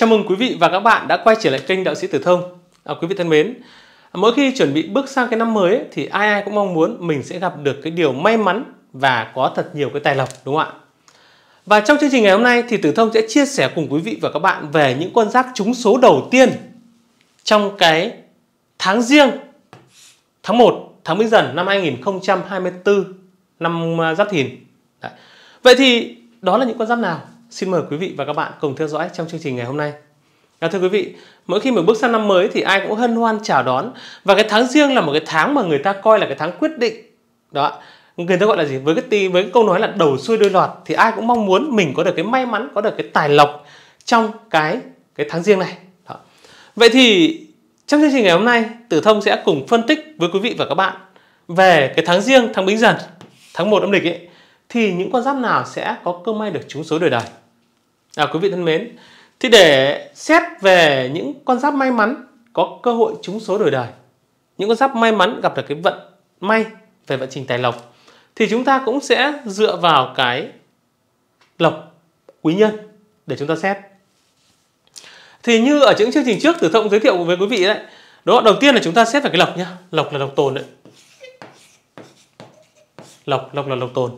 Chào mừng quý vị và các bạn đã quay trở lại kênh Đạo sĩ Tử Thông. À, quý vị thân mến, mỗi khi chuẩn bị bước sang cái năm mới ấy, thì ai ai cũng mong muốn mình sẽ gặp được cái điều may mắn và có thật nhiều cái tài lộc đúng không ạ? Và trong chương trình ngày hôm nay thì Tử Thông sẽ chia sẻ cùng quý vị và các bạn về những con giáp trúng số đầu tiên trong cái tháng riêng tháng 1 tháng Bính Dần năm 2024 năm à, Giáp Thìn. Đấy. Vậy thì đó là những con giáp nào? Xin mời quý vị và các bạn cùng theo dõi trong chương trình ngày hôm nay. À, thưa quý vị, mỗi khi mà bước sang năm mới thì ai cũng hân hoan chào đón và cái tháng riêng là một cái tháng mà người ta coi là cái tháng quyết định. Đó, người ta gọi là gì? Với cái tí, với cái câu nói là đầu xuôi đôi lọt thì ai cũng mong muốn mình có được cái may mắn, có được cái tài lộc trong cái cái tháng riêng này. Đó. Vậy thì trong chương trình ngày hôm nay, Tử Thông sẽ cùng phân tích với quý vị và các bạn về cái tháng riêng, tháng Bính Dần, tháng 1 âm lịch ấy thì những con giáp nào sẽ có cơ may được trúng số đời đời à, quý vị thân mến thì để xét về những con giáp may mắn có cơ hội trúng số đổi đời những con giáp may mắn gặp được cái vận may về vận trình tài lộc thì chúng ta cũng sẽ dựa vào cái lộc quý nhân để chúng ta xét thì như ở những chương trình trước từ thông giới thiệu với quý vị đấy đó đầu tiên là chúng ta xét về cái lộc nhá lộc là lộc tồn đấy lộc lộc là lộc tồn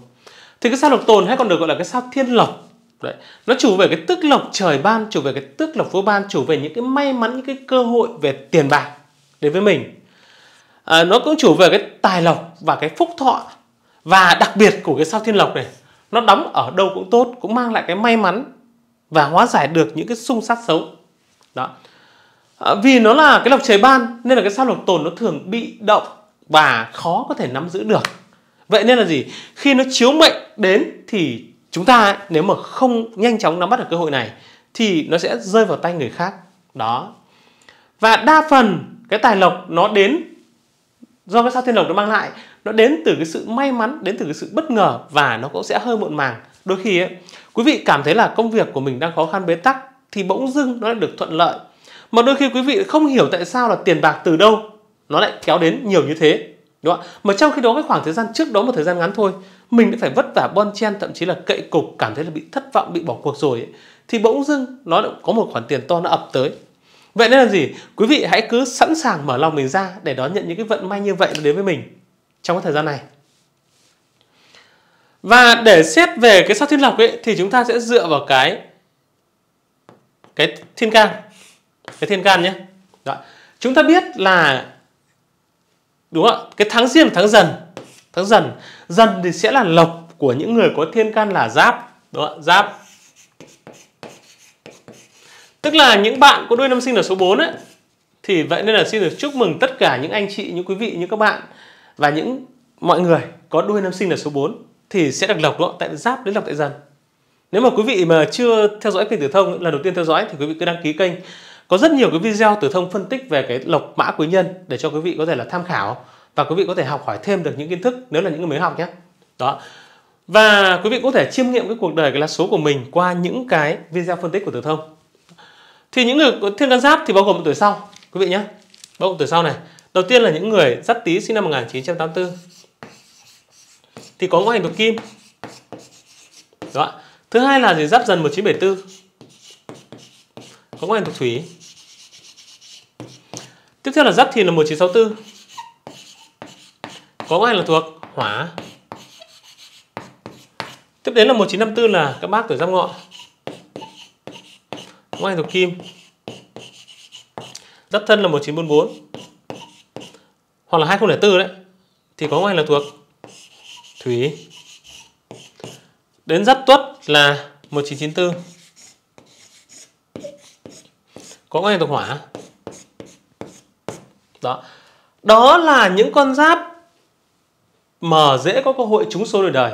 thì cái sao lộc tồn hay còn được gọi là cái sao thiên lộc Đấy. Nó chủ về cái tức lộc trời ban, chủ về cái tức lộc vô ban, chủ về những cái may mắn, những cái cơ hội về tiền bạc đến với mình. À, nó cũng chủ về cái tài lộc và cái phúc thọ và đặc biệt của cái sao thiên lộc này nó đóng ở đâu cũng tốt cũng mang lại cái may mắn và hóa giải được những cái xung sát xấu đó à, vì nó là cái lộc trời ban nên là cái sao lộc tồn nó thường bị động và khó có thể nắm giữ được vậy nên là gì khi nó chiếu mệnh đến thì chúng ta nếu mà không nhanh chóng nắm bắt được cơ hội này thì nó sẽ rơi vào tay người khác đó và đa phần cái tài lộc nó đến do cái sao thiên lộc nó mang lại nó đến từ cái sự may mắn đến từ cái sự bất ngờ và nó cũng sẽ hơi muộn màng đôi khi ấy, quý vị cảm thấy là công việc của mình đang khó khăn bế tắc thì bỗng dưng nó lại được thuận lợi mà đôi khi quý vị không hiểu tại sao là tiền bạc từ đâu nó lại kéo đến nhiều như thế đúng không? mà trong khi đó cái khoảng thời gian trước đó một thời gian ngắn thôi mình đã phải vất vả bon chen thậm chí là cậy cục cảm thấy là bị thất vọng bị bỏ cuộc rồi ấy, thì bỗng dưng nó lại có một khoản tiền to nó ập tới vậy nên là gì quý vị hãy cứ sẵn sàng mở lòng mình ra để đón nhận những cái vận may như vậy đến với mình trong cái thời gian này và để xét về cái sao thiên lộc ấy thì chúng ta sẽ dựa vào cái cái thiên can cái thiên can nhé Đó. chúng ta biết là đúng không cái tháng riêng tháng dần tháng dần dần thì sẽ là lộc của những người có thiên can là giáp đó không? giáp tức là những bạn có đuôi năm sinh là số 4 ấy thì vậy nên là xin được chúc mừng tất cả những anh chị những quý vị những các bạn và những mọi người có đuôi năm sinh là số 4 thì sẽ được lộc đó tại giáp đến lộc tại dần nếu mà quý vị mà chưa theo dõi kênh tử thông lần đầu tiên theo dõi thì quý vị cứ đăng ký kênh có rất nhiều cái video tử thông phân tích về cái lộc mã quý nhân để cho quý vị có thể là tham khảo và quý vị có thể học hỏi thêm được những kiến thức nếu là những người mới học nhé đó và quý vị có thể chiêm nghiệm cái cuộc đời cái lá số của mình qua những cái video phân tích của tử thông thì những người thiên can giáp thì bao gồm tuổi sau quý vị nhé bao gồm tuổi sau này đầu tiên là những người giáp tý sinh năm 1984 thì có ngoại hình thuộc kim đó thứ hai là gì giáp dần 1974 có ngoại hình thuộc thủy tiếp theo là giáp thìn là 1964 có hai là thuộc hỏa tiếp đến là 1954 là các bác tuổi giáp ngọ ngoài thuộc kim giáp thân là 1944 hoặc là 2004 đấy thì có ngoài là thuộc thủy đến giáp tuất là 1994 có ngoài thuộc hỏa đó đó là những con giáp mà dễ có cơ hội trúng số đời đời.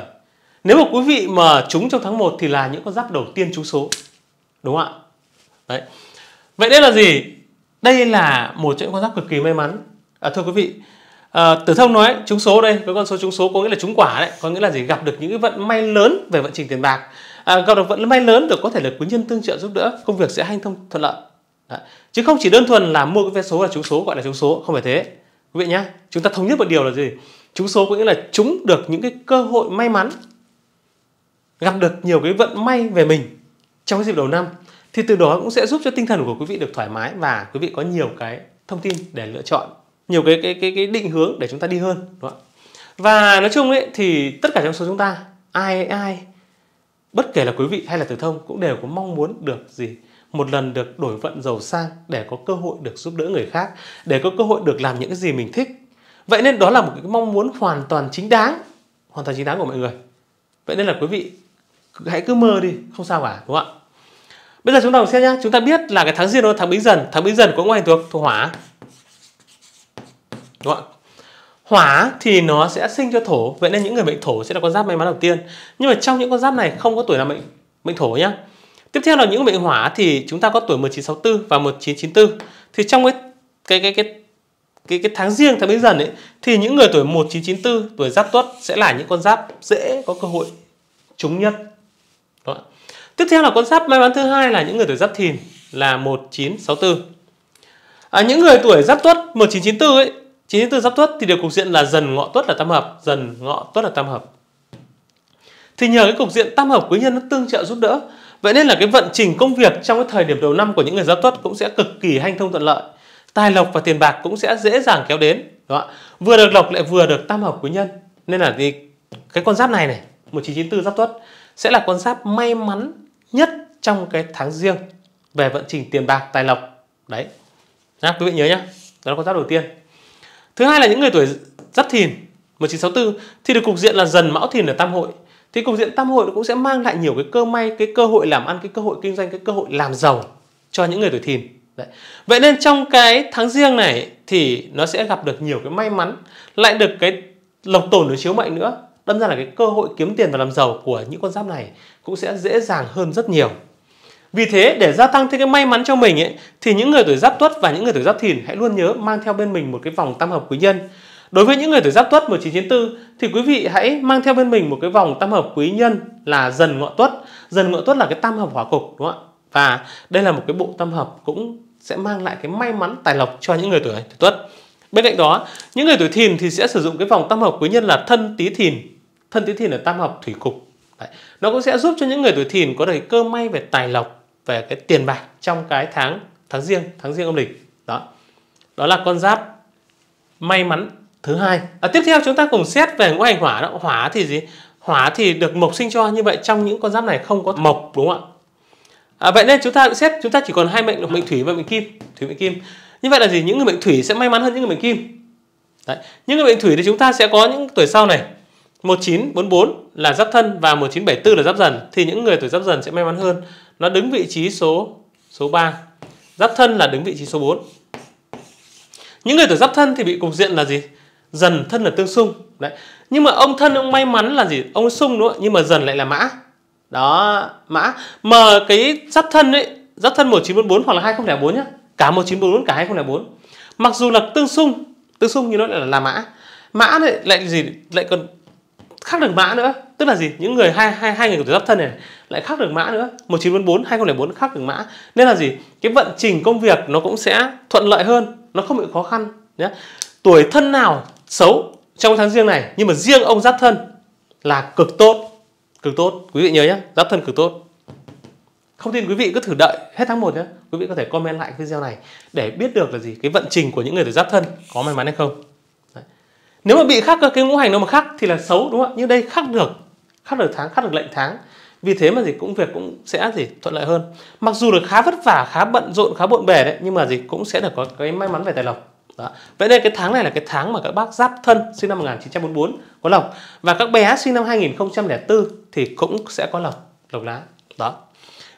Nếu mà quý vị mà trúng trong tháng 1 thì là những con giáp đầu tiên trúng số. Đúng không ạ? Đấy. Vậy đây là gì? Đây là một trong những con giáp cực kỳ may mắn. À, thưa quý vị, à, tử thông nói trúng số đây, với con số trúng số có nghĩa là trúng quả đấy, có nghĩa là gì gặp được những cái vận may lớn về vận trình tiền bạc, à, gặp được vận may lớn được có thể được quý nhân tương trợ giúp đỡ, công việc sẽ hanh thông thuận lợi. Đấy. Chứ không chỉ đơn thuần là mua cái vé số là trúng số gọi là trúng số, không phải thế. Quý vị nhá, chúng ta thống nhất một điều là gì? trúng số có nghĩa là trúng được những cái cơ hội may mắn gặp được nhiều cái vận may về mình trong cái dịp đầu năm thì từ đó cũng sẽ giúp cho tinh thần của quý vị được thoải mái và quý vị có nhiều cái thông tin để lựa chọn nhiều cái cái cái cái định hướng để chúng ta đi hơn đúng không? và nói chung ấy thì tất cả trong số chúng ta ai ai bất kể là quý vị hay là tử thông cũng đều có mong muốn được gì một lần được đổi vận giàu sang để có cơ hội được giúp đỡ người khác để có cơ hội được làm những cái gì mình thích vậy nên đó là một cái mong muốn hoàn toàn chính đáng hoàn toàn chính đáng của mọi người vậy nên là quý vị hãy cứ mơ đi không sao cả đúng không ạ bây giờ chúng ta cùng xem nhá chúng ta biết là cái tháng riêng đó tháng bính dần tháng bính dần có ngoài thuộc thuộc hỏa đúng không ạ hỏa thì nó sẽ sinh cho thổ vậy nên những người mệnh thổ sẽ là con giáp may mắn đầu tiên nhưng mà trong những con giáp này không có tuổi là mệnh mệnh thổ nhá tiếp theo là những mệnh hỏa thì chúng ta có tuổi 1964 và 1994 thì trong cái cái cái cái cái cái tháng riêng tháng bính dần ấy thì những người tuổi 1994 tuổi giáp tuất sẽ là những con giáp dễ có cơ hội trúng nhất Đó. tiếp theo là con giáp may mắn thứ hai là những người tuổi giáp thìn là 1964 à, những người tuổi giáp tuất 1994 ấy 94 giáp tuất thì đều cục diện là dần ngọ tuất là tam hợp dần ngọ tuất là tam hợp thì nhờ cái cục diện tam hợp quý nhân nó tương trợ giúp đỡ vậy nên là cái vận trình công việc trong cái thời điểm đầu năm của những người giáp tuất cũng sẽ cực kỳ hanh thông thuận lợi tài lộc và tiền bạc cũng sẽ dễ dàng kéo đến đúng không? vừa được lộc lại vừa được tam hợp quý nhân nên là thì cái con giáp này này 1994 giáp tuất sẽ là con giáp may mắn nhất trong cái tháng riêng về vận trình tiền bạc tài lộc đấy nhá quý vị nhớ nhá đó là con giáp đầu tiên thứ hai là những người tuổi giáp thìn 1964 thì được cục diện là dần mão thìn ở tam hội thì cục diện tam hội cũng sẽ mang lại nhiều cái cơ may cái cơ hội làm ăn cái cơ hội kinh doanh cái cơ hội làm giàu cho những người tuổi thìn Đấy. Vậy nên trong cái tháng riêng này thì nó sẽ gặp được nhiều cái may mắn, lại được cái lộc tồn đối chiếu mệnh nữa. Đâm ra là cái cơ hội kiếm tiền và làm giàu của những con giáp này cũng sẽ dễ dàng hơn rất nhiều. Vì thế để gia tăng thêm cái may mắn cho mình ấy, thì những người tuổi giáp tuất và những người tuổi giáp thìn hãy luôn nhớ mang theo bên mình một cái vòng tam hợp quý nhân. Đối với những người tuổi giáp tuất 1994 thì quý vị hãy mang theo bên mình một cái vòng tam hợp quý nhân là dần ngọ tuất. Dần ngọ tuất là cái tam hợp hỏa cục đúng không ạ? Và đây là một cái bộ tam hợp cũng sẽ mang lại cái may mắn tài lộc cho những người tuổi tuất bên cạnh đó những người tuổi thìn thì sẽ sử dụng cái vòng tam hợp quý nhân là thân tý thìn thân tý thìn là tam hợp thủy cục Đấy. nó cũng sẽ giúp cho những người tuổi thìn có được cơ may về tài lộc về cái tiền bạc trong cái tháng tháng riêng tháng riêng âm lịch đó đó là con giáp may mắn thứ hai à, tiếp theo chúng ta cùng xét về ngũ hành hỏa đó hỏa thì gì hỏa thì được mộc sinh cho như vậy trong những con giáp này không có mộc đúng không ạ à, vậy nên chúng ta xét chúng ta chỉ còn hai mệnh là mệnh thủy và mệnh kim thủy mệnh kim như vậy là gì những người mệnh thủy sẽ may mắn hơn những người mệnh kim Đấy. những người mệnh thủy thì chúng ta sẽ có những tuổi sau này 1944 là giáp thân và 1974 là giáp dần thì những người tuổi giáp dần sẽ may mắn hơn nó đứng vị trí số số 3 giáp thân là đứng vị trí số 4 những người tuổi giáp thân thì bị cục diện là gì dần thân là tương xung đấy nhưng mà ông thân ông may mắn là gì ông xung đúng không nhưng mà dần lại là mã đó mã m cái giáp thân ấy giáp thân 1944 hoặc là 2004 nhá cả 1944 cả 2004 mặc dù là tương xung tương xung nhưng nó lại là, là mã mã này lại gì lại còn khác được mã nữa tức là gì những người hai hai hai người của tuổi giáp thân này lại khác được mã nữa 1944 2004 khác được mã nên là gì cái vận trình công việc nó cũng sẽ thuận lợi hơn nó không bị khó khăn nhé tuổi thân nào xấu trong tháng riêng này nhưng mà riêng ông giáp thân là cực tốt cực tốt quý vị nhớ nhé giáp thân cực tốt không tin quý vị cứ thử đợi hết tháng 1 nhé quý vị có thể comment lại video này để biết được là gì cái vận trình của những người tuổi giáp thân có may mắn hay không Đấy. nếu mà bị khắc cái ngũ hành nó mà khắc thì là xấu đúng không ạ nhưng đây khắc được khắc được tháng khắc được lệnh tháng vì thế mà gì cũng việc cũng sẽ gì thuận lợi hơn mặc dù là khá vất vả khá bận rộn khá bộn bề đấy nhưng mà gì cũng sẽ được có cái may mắn về tài lộc đó. Vậy nên cái tháng này là cái tháng mà các bác giáp thân sinh năm 1944 có lộc và các bé sinh năm 2004 thì cũng sẽ có lộc lộc lá. Đó.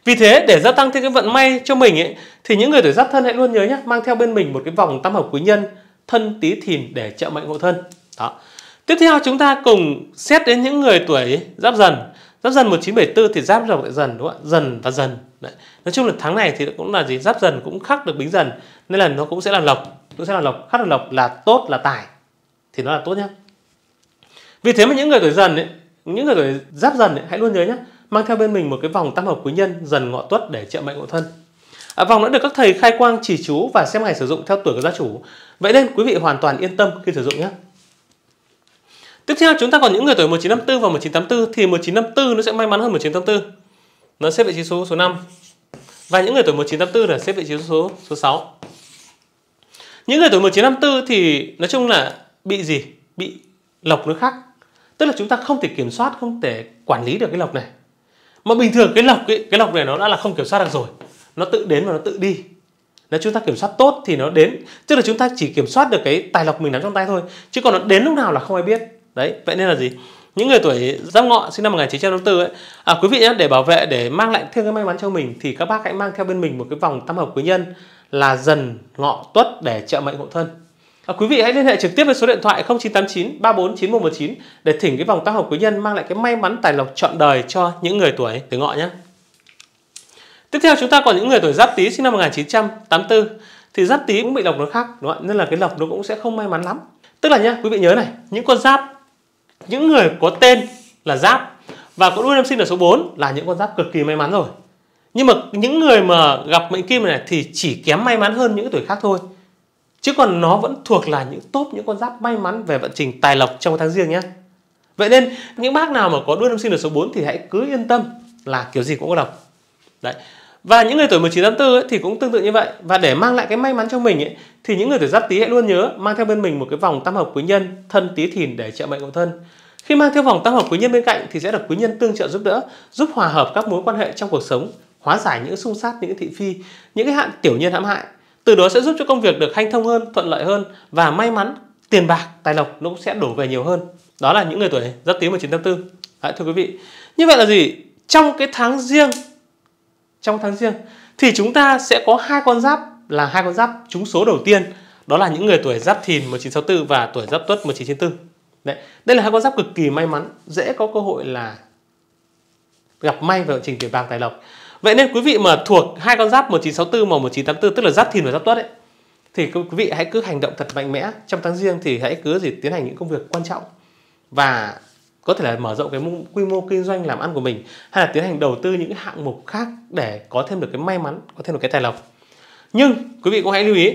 Vì thế để gia tăng thêm cái vận may cho mình ấy thì những người tuổi giáp thân hãy luôn nhớ nhé, mang theo bên mình một cái vòng tam hợp quý nhân thân tí thìn để trợ mệnh hộ thân. Đó. Tiếp theo chúng ta cùng xét đến những người tuổi giáp dần. Giáp dần 1974 thì giáp dần lại dần đúng không ạ? Dần và dần. Đấy. Nói chung là tháng này thì cũng là gì? Giáp dần cũng khắc được bính dần nên là nó cũng sẽ là lộc tôi sẽ là lộc khắc là lộc là tốt là tài thì nó là tốt nhá vì thế mà những người tuổi dần ấy, những người tuổi giáp dần ấy, hãy luôn nhớ nhé mang theo bên mình một cái vòng tam hợp quý nhân dần ngọ tuất để trợ mệnh ngộ thân à, vòng đã được các thầy khai quang chỉ chú và xem ngày sử dụng theo tuổi của gia chủ vậy nên quý vị hoàn toàn yên tâm khi sử dụng nhé tiếp theo chúng ta còn những người tuổi 1954 và 1984 thì 1954 nó sẽ may mắn hơn 1984 nó xếp vị trí số số 5 và những người tuổi 1984 là xếp vị trí số số 6 những người tuổi 1954 thì nói chung là bị gì bị lộc nó khắc. tức là chúng ta không thể kiểm soát không thể quản lý được cái lộc này mà bình thường cái lộc ấy, cái lộc này nó đã là không kiểm soát được rồi nó tự đến và nó tự đi nếu chúng ta kiểm soát tốt thì nó đến tức là chúng ta chỉ kiểm soát được cái tài lộc mình nắm trong tay thôi chứ còn nó đến lúc nào là không ai biết đấy vậy nên là gì những người tuổi giáp ngọ sinh năm 1954 ấy à, quý vị nhé để bảo vệ để mang lại thêm cái may mắn cho mình thì các bác hãy mang theo bên mình một cái vòng tam hợp quý nhân là dần ngọ tuất để trợ mệnh hộ thân. À, quý vị hãy liên hệ trực tiếp với số điện thoại 0989 34 9119 để thỉnh cái vòng tác hợp quý nhân mang lại cái may mắn tài lộc trọn đời cho những người tuổi từ ngọ nhé. Tiếp theo chúng ta còn những người tuổi giáp tý sinh năm 1984 thì giáp tý cũng bị lộc nó khác đúng không? nên là cái lộc nó cũng sẽ không may mắn lắm. Tức là nhá, quý vị nhớ này, những con giáp những người có tên là giáp và có đuôi năm sinh là số 4 là những con giáp cực kỳ may mắn rồi nhưng mà những người mà gặp mệnh kim này thì chỉ kém may mắn hơn những tuổi khác thôi chứ còn nó vẫn thuộc là những tốt những con giáp may mắn về vận trình tài lộc trong tháng riêng nhé vậy nên những bác nào mà có đuôi năm sinh được số 4 thì hãy cứ yên tâm là kiểu gì cũng có lộc đấy và những người tuổi 19 tháng 4 ấy, thì cũng tương tự như vậy và để mang lại cái may mắn cho mình ấy, thì những người tuổi giáp tý hãy luôn nhớ mang theo bên mình một cái vòng tam hợp quý nhân thân tý thìn để trợ mệnh của thân khi mang theo vòng tam hợp quý nhân bên cạnh thì sẽ được quý nhân tương trợ giúp đỡ giúp hòa hợp các mối quan hệ trong cuộc sống hóa giải những xung sát, những thị phi, những cái hạn tiểu nhân hãm hại. Từ đó sẽ giúp cho công việc được hanh thông hơn, thuận lợi hơn và may mắn tiền bạc, tài lộc nó cũng sẽ đổ về nhiều hơn. Đó là những người tuổi rất tí 1984. Đấy, thưa quý vị. Như vậy là gì? Trong cái tháng riêng trong tháng riêng thì chúng ta sẽ có hai con giáp là hai con giáp trúng số đầu tiên đó là những người tuổi giáp thìn 1964 và tuổi giáp tuất 1994 Đấy. đây là hai con giáp cực kỳ may mắn dễ có cơ hội là gặp may vào trình tiền bạc tài lộc Vậy nên quý vị mà thuộc hai con giáp 1964 và 1984 tức là giáp thìn và giáp tuất ấy thì quý vị hãy cứ hành động thật mạnh mẽ trong tháng riêng thì hãy cứ gì tiến hành những công việc quan trọng và có thể là mở rộng cái quy mô kinh doanh làm ăn của mình hay là tiến hành đầu tư những hạng mục khác để có thêm được cái may mắn có thêm được cái tài lộc nhưng quý vị cũng hãy lưu ý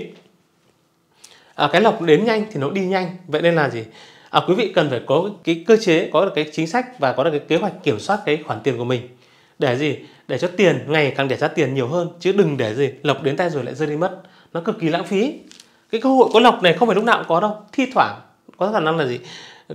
à, cái lộc đến nhanh thì nó đi nhanh vậy nên là gì à, quý vị cần phải có cái cơ chế có được cái chính sách và có được cái kế hoạch kiểm soát cái khoản tiền của mình để gì để cho tiền ngày càng để ra tiền nhiều hơn chứ đừng để gì lộc đến tay rồi lại rơi đi mất nó cực kỳ lãng phí cái cơ hội có lộc này không phải lúc nào cũng có đâu thi thoảng có khả năng là gì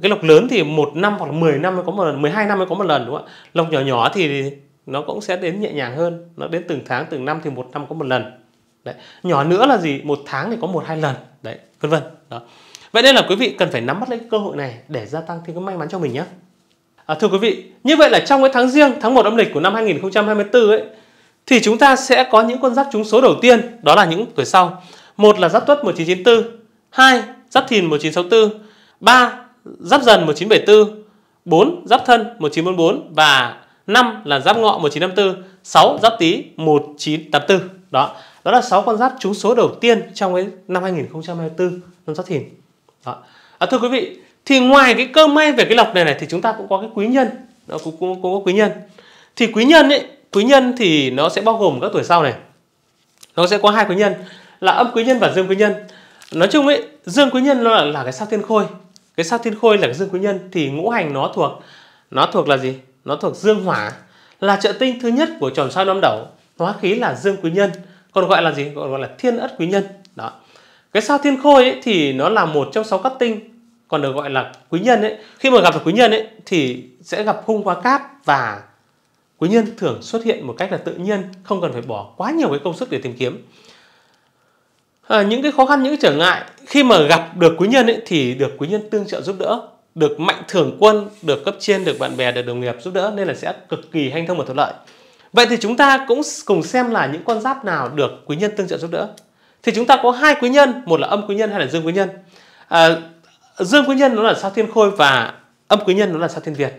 cái lộc lớn thì một năm hoặc là 10 năm mới có một lần 12 năm mới có một lần đúng không ạ lộc nhỏ nhỏ thì nó cũng sẽ đến nhẹ nhàng hơn nó đến từng tháng từng năm thì một năm có một lần đấy nhỏ nữa là gì một tháng thì có một hai lần đấy vân vân đó vậy nên là quý vị cần phải nắm bắt lấy cơ hội này để gia tăng thêm cái may mắn cho mình nhé À, thưa quý vị, như vậy là trong cái tháng riêng, tháng 1 âm lịch của năm 2024 ấy, thì chúng ta sẽ có những con giáp trúng số đầu tiên, đó là những tuổi sau. Một là giáp tuất 1994, hai giáp thìn 1964, ba giáp dần 1974, 4 giáp thân 1944 và 5 là giáp ngọ 1954, 6 giáp tý 1984. Đó, đó là 6 con giáp trúng số đầu tiên trong cái năm 2024 năm giáp thìn. Đó. À, thưa quý vị, thì ngoài cái cơ may về cái lộc này này thì chúng ta cũng có cái quý nhân nó cũng, cũng, cũng có quý nhân thì quý nhân ấy quý nhân thì nó sẽ bao gồm các tuổi sau này nó sẽ có hai quý nhân là âm quý nhân và dương quý nhân nói chung ấy dương quý nhân nó là, là cái sao thiên khôi cái sao thiên khôi là cái dương quý nhân thì ngũ hành nó thuộc nó thuộc là gì nó thuộc dương hỏa là trợ tinh thứ nhất của chòm sao năm đầu hóa khí là dương quý nhân còn gọi là gì còn gọi là thiên ất quý nhân đó cái sao thiên khôi ấy, thì nó là một trong sáu cát tinh còn được gọi là quý nhân ấy khi mà gặp được quý nhân ấy thì sẽ gặp hung hóa cát và quý nhân thường xuất hiện một cách là tự nhiên không cần phải bỏ quá nhiều cái công sức để tìm kiếm à, những cái khó khăn những cái trở ngại khi mà gặp được quý nhân ấy thì được quý nhân tương trợ giúp đỡ được mạnh thường quân được cấp trên được bạn bè được đồng nghiệp giúp đỡ nên là sẽ cực kỳ hanh thông và thuận lợi vậy thì chúng ta cũng cùng xem là những con giáp nào được quý nhân tương trợ giúp đỡ thì chúng ta có hai quý nhân một là âm quý nhân hay là dương quý nhân à, dương quý nhân nó là sao thiên khôi và âm quý nhân nó là sao thiên việt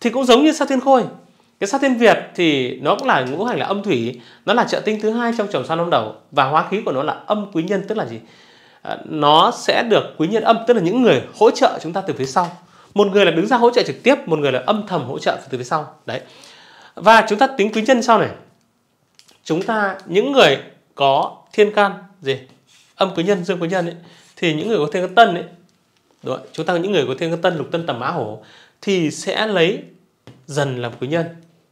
thì cũng giống như sao thiên khôi cái sao thiên việt thì nó cũng là ngũ hành là âm thủy nó là trợ tinh thứ hai trong chồng sao năm đầu và hóa khí của nó là âm quý nhân tức là gì à, nó sẽ được quý nhân âm tức là những người hỗ trợ chúng ta từ phía sau một người là đứng ra hỗ trợ trực tiếp một người là âm thầm hỗ trợ từ phía sau đấy và chúng ta tính quý nhân sau này chúng ta những người có thiên can gì âm quý nhân dương quý nhân ấy, thì những người có thiên can tân ấy, Đúng không? chúng ta những người có thiên tân lục tân tầm mã hổ thì sẽ lấy dần làm quý nhân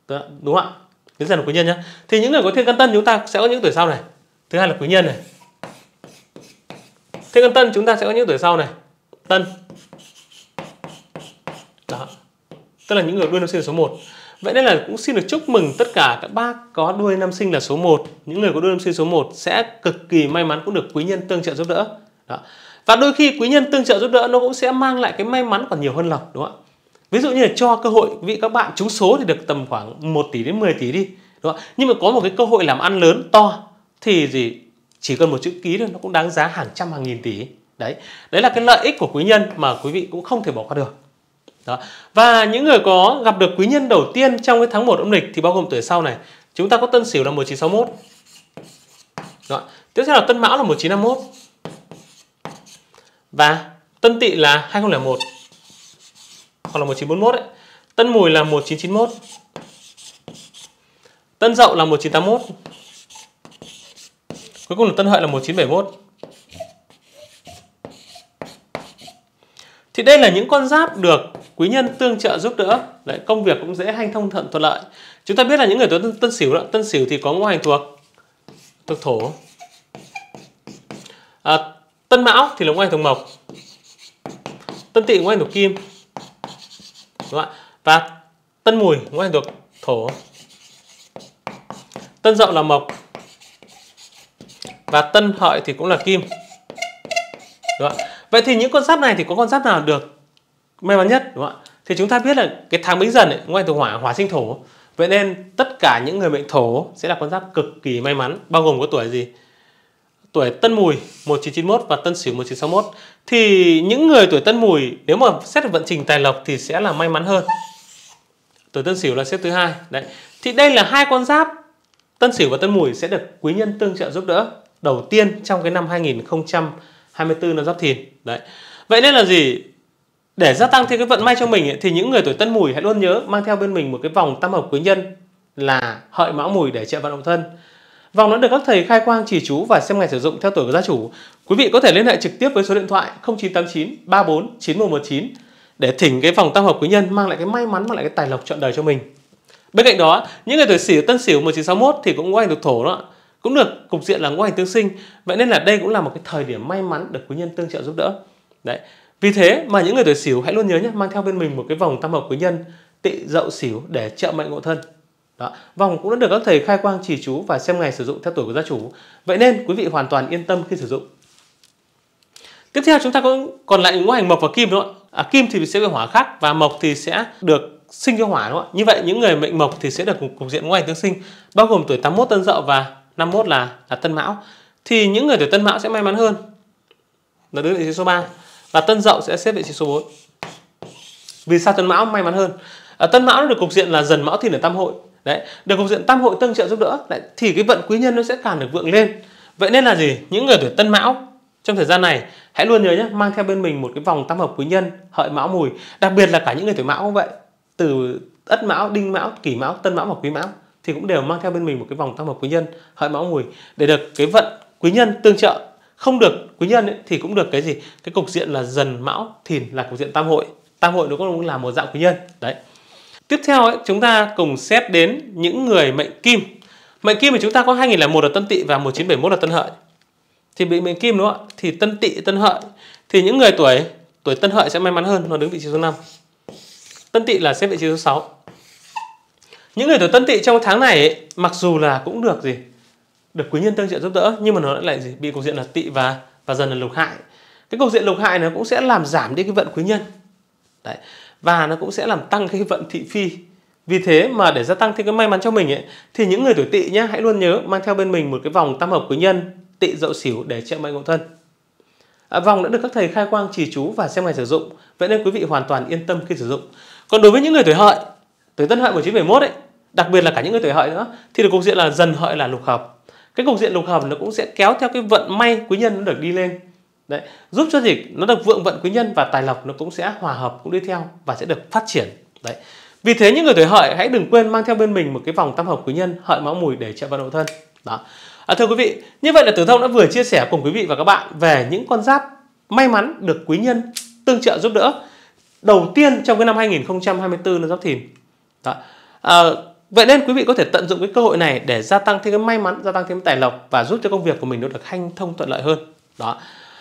đúng không, đúng không ạ lấy dần làm quý nhân nhá thì những người có thiên căn tân chúng ta sẽ có những tuổi sau này thứ hai là quý nhân này thiên căn tân chúng ta sẽ có những tuổi sau này tân đó tức là những người đuôi năm sinh là số 1 vậy nên là cũng xin được chúc mừng tất cả các bác có đuôi năm sinh là số 1 những người có đuôi năm sinh số 1 sẽ cực kỳ may mắn cũng được quý nhân tương trợ giúp đỡ đó và đôi khi quý nhân tương trợ giúp đỡ nó cũng sẽ mang lại cái may mắn còn nhiều hơn lòng đúng không ạ ví dụ như là cho cơ hội vị các bạn trúng số thì được tầm khoảng 1 tỷ đến 10 tỷ đi đúng không ạ nhưng mà có một cái cơ hội làm ăn lớn to thì gì chỉ cần một chữ ký thôi nó cũng đáng giá hàng trăm hàng nghìn tỷ đấy đấy là cái lợi ích của quý nhân mà quý vị cũng không thể bỏ qua được đó. Và những người có gặp được quý nhân đầu tiên trong cái tháng 1 âm lịch thì bao gồm tuổi sau này. Chúng ta có Tân Sửu là 1961. Đó. Tiếp theo là Tân Mão là 1951 và Tân Tỵ là 2001 hoặc là 1941 ấy. Tân Mùi là 1991 Tân Dậu là 1981 Cuối cùng là Tân Hợi là 1971 Thì đây là những con giáp được quý nhân tương trợ giúp đỡ Đấy, Công việc cũng dễ hanh thông thuận thuận lợi Chúng ta biết là những người tuổi tân, tân sửu Tân sửu thì có ngũ hành thuộc Thuộc thổ à, Tân Mão thì là ngoài thuộc mộc. Tân Tỵ ngoài thuộc kim. Đúng không ạ? Và Tân Mùi ngoài thuộc thổ. Tân Dậu là mộc. Và Tân Hợi thì cũng là kim. Đúng không ạ? Vậy thì những con giáp này thì có con giáp nào được may mắn nhất đúng không ạ? Thì chúng ta biết là cái tháng Bính Dần ấy, ngoài thuộc hỏa, hỏa sinh thổ. Vậy nên tất cả những người mệnh thổ sẽ là con giáp cực kỳ may mắn, bao gồm có tuổi gì? tuổi Tân Mùi 1991 và Tân Sửu 1961 thì những người tuổi Tân Mùi nếu mà xét được vận trình tài lộc thì sẽ là may mắn hơn. Tuổi Tân Sửu là xếp thứ hai. Đấy. Thì đây là hai con giáp Tân Sửu và Tân Mùi sẽ được quý nhân tương trợ giúp đỡ đầu tiên trong cái năm 2024 năm Giáp Thìn. Đấy. Vậy nên là gì? Để gia tăng thêm cái vận may cho mình thì những người tuổi Tân Mùi hãy luôn nhớ mang theo bên mình một cái vòng tam hợp quý nhân là Hợi Mão Mùi để trợ vận động thân. Vòng đã được các thầy khai quang chỉ chú và xem ngày sử dụng theo tuổi của gia chủ. Quý vị có thể liên hệ trực tiếp với số điện thoại 0989 34 9119 để thỉnh cái vòng tam hợp quý nhân mang lại cái may mắn mang lại cái tài lộc trọn đời cho mình. Bên cạnh đó, những người tuổi Sửu Tân Sửu 1961 thì cũng có hành được thổ đó, cũng được cục diện là ngũ hành tương sinh. Vậy nên là đây cũng là một cái thời điểm may mắn được quý nhân tương trợ giúp đỡ. Đấy. Vì thế mà những người tuổi Sửu hãy luôn nhớ nhé, mang theo bên mình một cái vòng tam hợp quý nhân Tị Dậu Sửu để trợ mệnh ngộ thân. Đó. Vòng cũng đã được các thầy khai quang chỉ chú và xem ngày sử dụng theo tuổi của gia chủ. Vậy nên quý vị hoàn toàn yên tâm khi sử dụng. Tiếp theo chúng ta có còn lại ngũ hành mộc và kim đúng À, kim thì sẽ bị hỏa khắc và mộc thì sẽ được sinh cho hỏa đúng không Như vậy những người mệnh mộc thì sẽ được cục diện ngũ hành tương sinh bao gồm tuổi 81 tân dậu và 51 là là tân mão. Thì những người tuổi tân mão sẽ may mắn hơn. Là đứng vị trí số 3 và tân dậu sẽ xếp vị trí số 4. Vì sao tân mão may mắn hơn? À, tân mão được cục diện là dần mão thì ở tam hội đấy được cục diện tam hội tương trợ giúp đỡ đấy, thì cái vận quý nhân nó sẽ càng được vượng lên vậy nên là gì những người tuổi tân mão trong thời gian này hãy luôn nhớ nhé mang theo bên mình một cái vòng tam hợp quý nhân hợi mão mùi đặc biệt là cả những người tuổi mão cũng vậy từ ất mão đinh mão kỷ mão tân mão và quý mão thì cũng đều mang theo bên mình một cái vòng tam hợp quý nhân hợi mão mùi để được cái vận quý nhân tương trợ không được quý nhân ấy, thì cũng được cái gì cái cục diện là dần mão thìn là cục diện tam hội tam hội nó cũng là một dạng quý nhân đấy Tiếp theo ấy, chúng ta cùng xét đến những người mệnh kim. Mệnh kim thì chúng ta có 2001 là Tân Tỵ và 1971 là Tân Hợi. Thì bị mệnh kim đúng không ạ? Thì Tân Tỵ, Tân Hợi thì những người tuổi tuổi Tân Hợi sẽ may mắn hơn, nó đứng vị trí số 5. Tân Tỵ là xếp vị trí số 6. Những người tuổi Tân Tỵ trong tháng này ấy, mặc dù là cũng được gì? Được quý nhân tương trợ giúp đỡ nhưng mà nó lại gì? Bị cục diện là Tỵ và và dần là lục hại. Cái cục diện lục hại nó cũng sẽ làm giảm đi cái vận quý nhân. Đấy và nó cũng sẽ làm tăng cái vận thị phi vì thế mà để gia tăng thêm cái may mắn cho mình ấy, thì những người tuổi tỵ nhé hãy luôn nhớ mang theo bên mình một cái vòng tam hợp quý nhân tỵ dậu xỉu để trợ mệnh ngộ thân à, vòng đã được các thầy khai quang trì chú và xem ngày sử dụng vậy nên quý vị hoàn toàn yên tâm khi sử dụng còn đối với những người tuổi hợi tuổi tân hợi 1971 ấy đặc biệt là cả những người tuổi hợi nữa thì được cục diện là dần hợi là lục hợp cái cục diện lục hợp nó cũng sẽ kéo theo cái vận may quý nhân nó được đi lên Đấy, giúp cho gì nó được vượng vận quý nhân và tài lộc nó cũng sẽ hòa hợp cũng đi theo và sẽ được phát triển. Đấy. Vì thế những người tuổi hợi hãy đừng quên mang theo bên mình một cái vòng tam hợp quý nhân hợi mão mùi để trợ vận hộ thân. Đó. À, thưa quý vị, như vậy là Tử Thông đã vừa chia sẻ cùng quý vị và các bạn về những con giáp may mắn được quý nhân tương trợ giúp đỡ đầu tiên trong cái năm 2024 là giáp thìn. Đó. À, vậy nên quý vị có thể tận dụng cái cơ hội này để gia tăng thêm cái may mắn, gia tăng thêm tài lộc và giúp cho công việc của mình nó được hanh thông thuận lợi hơn. Đó.